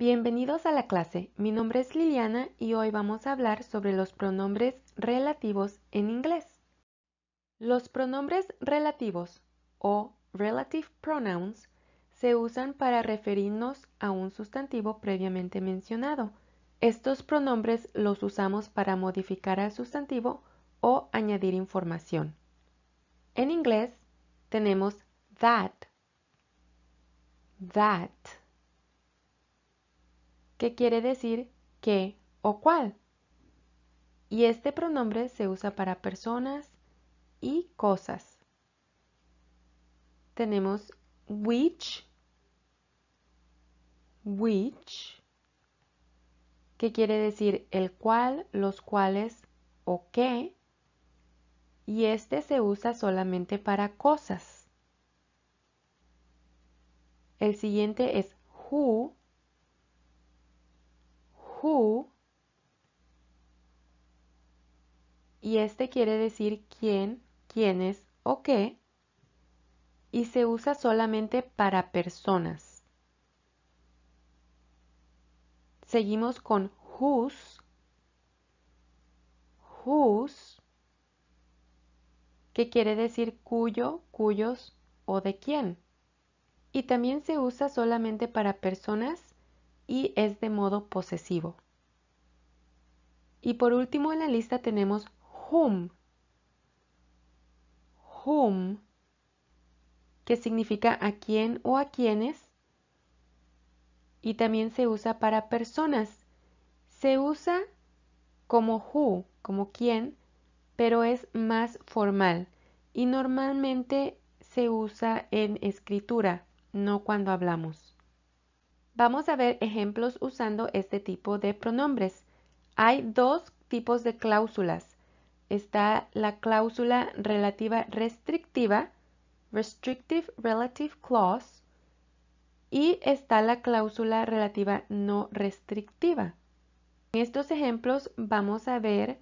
Bienvenidos a la clase, mi nombre es Liliana y hoy vamos a hablar sobre los pronombres relativos en inglés. Los pronombres relativos o relative pronouns se usan para referirnos a un sustantivo previamente mencionado. Estos pronombres los usamos para modificar al sustantivo o añadir información. En inglés tenemos that, that, que quiere decir qué o cuál. Y este pronombre se usa para personas y cosas. Tenemos which, which, que quiere decir el cual, los cuales o qué, y este se usa solamente para cosas. El siguiente es who, who y este quiere decir quién, quiénes o qué y se usa solamente para personas. Seguimos con whose, whose, que quiere decir cuyo, cuyos o de quién. Y también se usa solamente para personas y es de modo posesivo. Y por último en la lista tenemos whom. Whom, que significa a quién o a quiénes, y también se usa para personas. Se usa como who, como quién, pero es más formal y normalmente se usa en escritura, no cuando hablamos. Vamos a ver ejemplos usando este tipo de pronombres. Hay dos tipos de cláusulas. Está la cláusula relativa restrictiva, Restrictive Relative Clause, y está la cláusula relativa no restrictiva. En estos ejemplos vamos a ver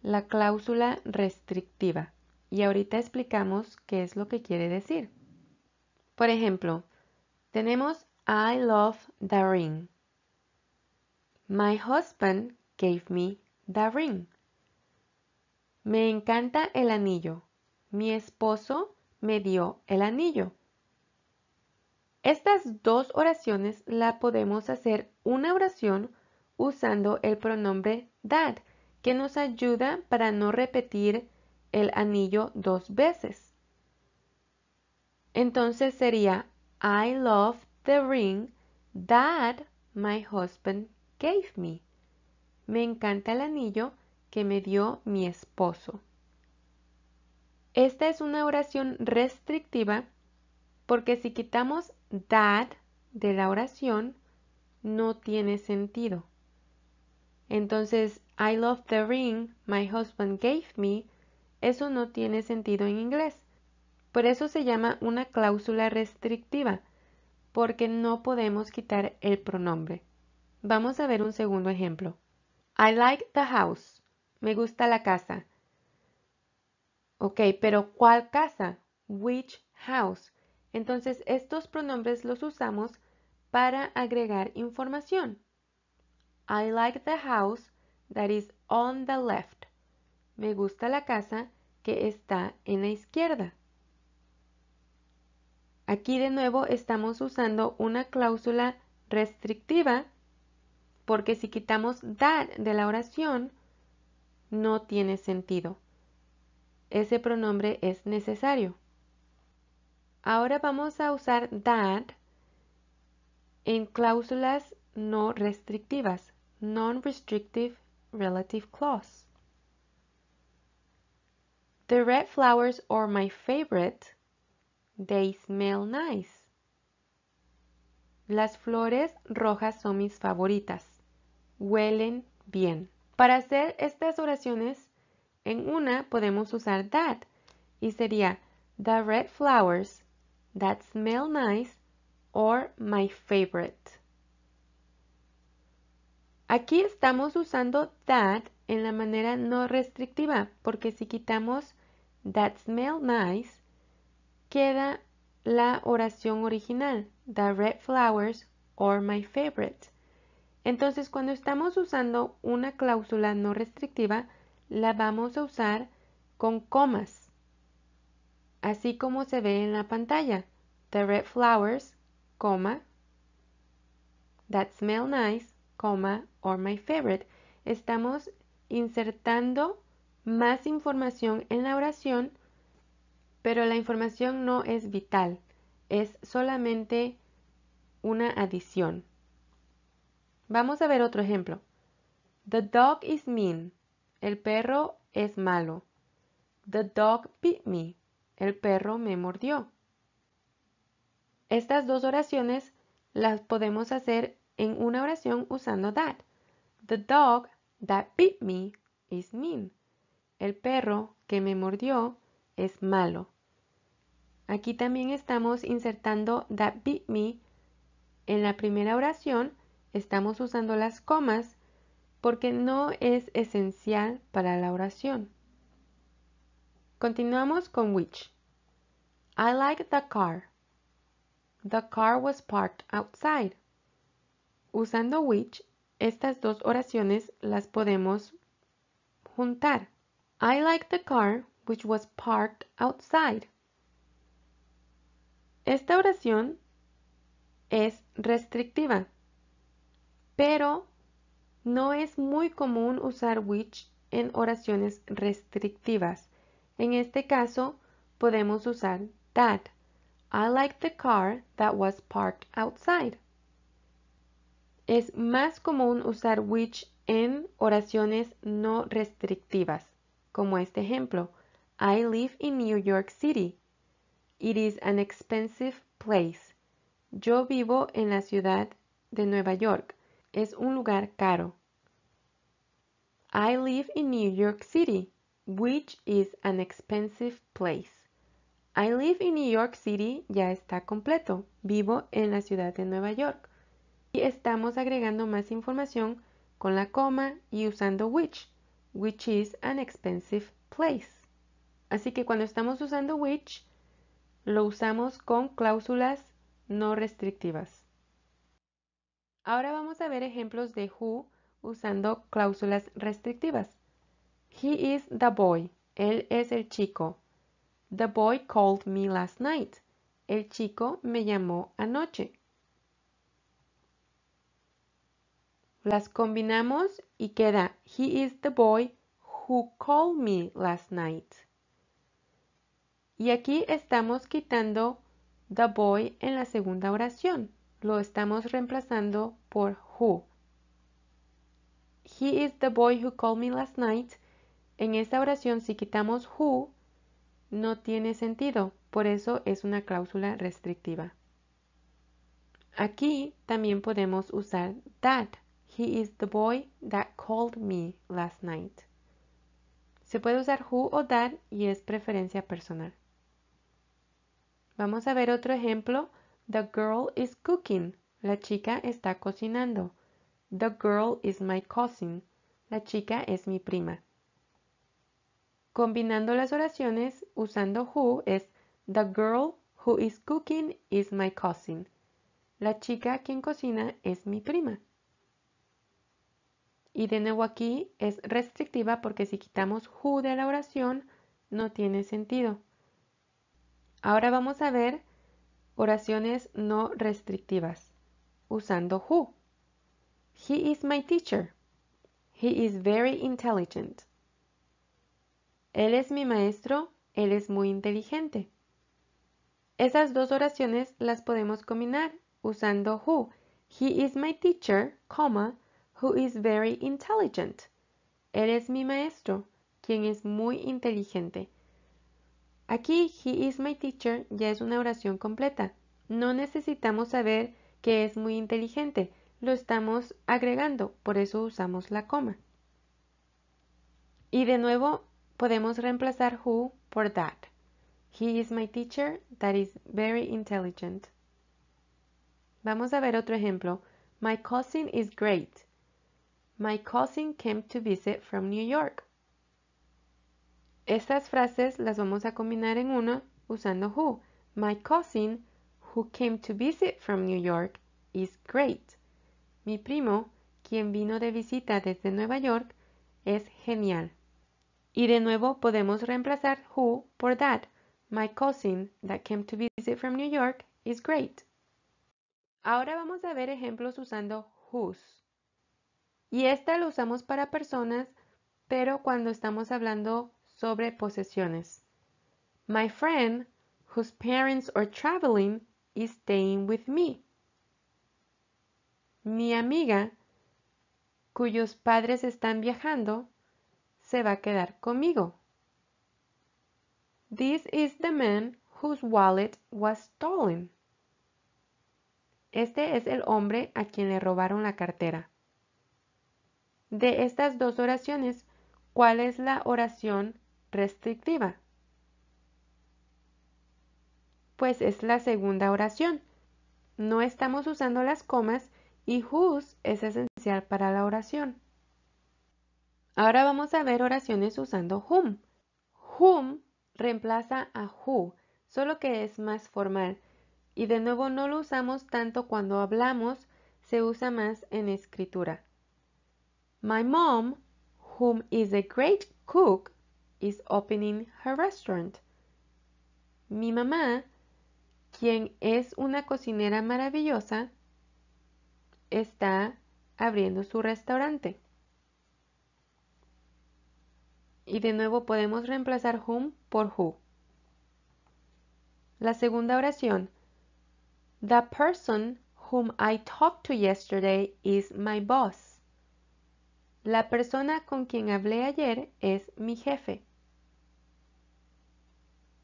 la cláusula restrictiva y ahorita explicamos qué es lo que quiere decir. Por ejemplo, tenemos I love the ring. My husband gave me the ring. Me encanta el anillo. Mi esposo me dio el anillo. Estas dos oraciones la podemos hacer una oración usando el pronombre that, que nos ayuda para no repetir el anillo dos veces. Entonces sería I love the ring that my husband gave me. Me encanta el anillo que me dio mi esposo. Esta es una oración restrictiva porque si quitamos that de la oración, no tiene sentido. Entonces, I love the ring my husband gave me, eso no tiene sentido en inglés. Por eso se llama una cláusula restrictiva porque no podemos quitar el pronombre. Vamos a ver un segundo ejemplo. I like the house. Me gusta la casa. Ok, pero ¿cuál casa? Which house? Entonces, estos pronombres los usamos para agregar información. I like the house that is on the left. Me gusta la casa que está en la izquierda. Aquí de nuevo estamos usando una cláusula restrictiva porque si quitamos that de la oración no tiene sentido. Ese pronombre es necesario. Ahora vamos a usar that en cláusulas no restrictivas, non-restrictive relative clause. The red flowers are my favorite They smell nice. Las flores rojas son mis favoritas. Huelen bien. Para hacer estas oraciones, en una podemos usar that y sería the red flowers that smell nice or my favorite. Aquí estamos usando that en la manera no restrictiva porque si quitamos that smell nice queda la oración original, The Red Flowers or My Favorite. Entonces, cuando estamos usando una cláusula no restrictiva, la vamos a usar con comas, así como se ve en la pantalla. The red flowers, coma, that smell nice, coma, or my favorite. Estamos insertando más información en la oración pero la información no es vital, es solamente una adición. Vamos a ver otro ejemplo. The dog is mean. El perro es malo. The dog bit me. El perro me mordió. Estas dos oraciones las podemos hacer en una oración usando that. The dog that bit me is mean. El perro que me mordió es malo. Aquí también estamos insertando that beat me. En la primera oración estamos usando las comas porque no es esencial para la oración. Continuamos con which. I like the car. The car was parked outside. Usando which, estas dos oraciones las podemos juntar. I like the car which was parked outside. Esta oración es restrictiva, pero no es muy común usar which en oraciones restrictivas. En este caso, podemos usar that. I like the car that was parked outside. Es más común usar which en oraciones no restrictivas, como este ejemplo. I live in New York City. It is an expensive place. Yo vivo en la ciudad de Nueva York. Es un lugar caro. I live in New York City, which is an expensive place. I live in New York City ya está completo. Vivo en la ciudad de Nueva York. Y estamos agregando más información con la coma y usando which, which is an expensive place. Así que cuando estamos usando which, lo usamos con cláusulas no restrictivas. Ahora vamos a ver ejemplos de who usando cláusulas restrictivas. He is the boy. Él es el chico. The boy called me last night. El chico me llamó anoche. Las combinamos y queda He is the boy who called me last night. Y aquí estamos quitando the boy en la segunda oración. Lo estamos reemplazando por who. He is the boy who called me last night. En esta oración, si quitamos who, no tiene sentido. Por eso es una cláusula restrictiva. Aquí también podemos usar that. He is the boy that called me last night. Se puede usar who o that y es preferencia personal. Vamos a ver otro ejemplo. The girl is cooking. La chica está cocinando. The girl is my cousin. La chica es mi prima. Combinando las oraciones usando who es The girl who is cooking is my cousin. La chica quien cocina es mi prima. Y de nuevo aquí es restrictiva porque si quitamos who de la oración no tiene sentido. Ahora vamos a ver oraciones no restrictivas usando who. He is my teacher. He is very intelligent. Él es mi maestro. Él es muy inteligente. Esas dos oraciones las podemos combinar usando who. He is my teacher, who is very intelligent. Él es mi maestro, quien es muy inteligente. Aquí He is my teacher ya es una oración completa. No necesitamos saber que es muy inteligente, lo estamos agregando, por eso usamos la coma. Y de nuevo podemos reemplazar who por that. He is my teacher, that is very intelligent. Vamos a ver otro ejemplo. My cousin is great. My cousin came to visit from New York. Estas frases las vamos a combinar en una usando who. My cousin, who came to visit from New York, is great. Mi primo, quien vino de visita desde Nueva York, es genial. Y de nuevo podemos reemplazar who por that. My cousin that came to visit from New York is great. Ahora vamos a ver ejemplos usando whose. Y esta lo usamos para personas, pero cuando estamos hablando sobre posesiones. My friend, whose parents are traveling, is staying with me. Mi amiga, cuyos padres están viajando, se va a quedar conmigo. This is the man whose wallet was stolen. Este es el hombre a quien le robaron la cartera. De estas dos oraciones, ¿cuál es la oración restrictiva. Pues es la segunda oración. No estamos usando las comas y whose es esencial para la oración. Ahora vamos a ver oraciones usando whom. Whom reemplaza a who, solo que es más formal. Y de nuevo no lo usamos tanto cuando hablamos, se usa más en escritura. My mom, whom is a great cook, is opening her restaurant. Mi mamá, quien es una cocinera maravillosa, está abriendo su restaurante. Y de nuevo podemos reemplazar whom por who. La segunda oración. The person whom I talked to yesterday is my boss. La persona con quien hablé ayer es mi jefe.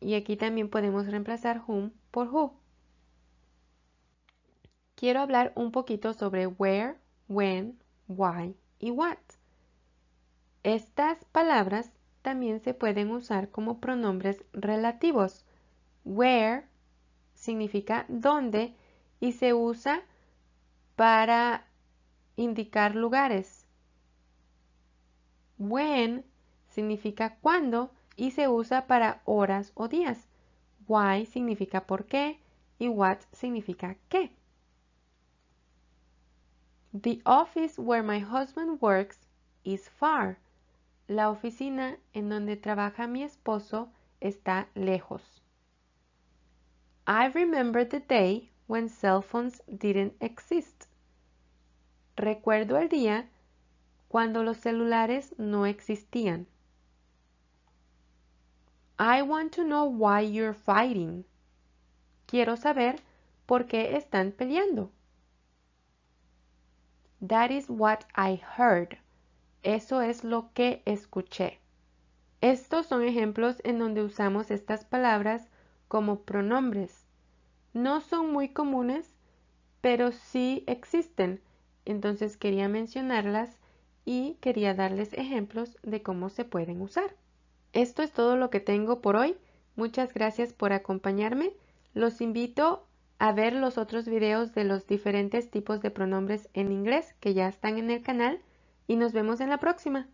Y aquí también podemos reemplazar whom por who. Quiero hablar un poquito sobre where, when, why y what. Estas palabras también se pueden usar como pronombres relativos. Where significa dónde y se usa para indicar lugares. When significa cuándo y se usa para horas o días. Why significa por qué y what significa qué. The office where my husband works is far. La oficina en donde trabaja mi esposo está lejos. I remember the day when cell phones didn't exist. Recuerdo el día cuando los celulares no existían. I want to know why you're fighting. Quiero saber por qué están peleando. That is what I heard. Eso es lo que escuché. Estos son ejemplos en donde usamos estas palabras como pronombres. No son muy comunes, pero sí existen. Entonces quería mencionarlas y quería darles ejemplos de cómo se pueden usar. Esto es todo lo que tengo por hoy. Muchas gracias por acompañarme. Los invito a ver los otros videos de los diferentes tipos de pronombres en inglés que ya están en el canal y nos vemos en la próxima.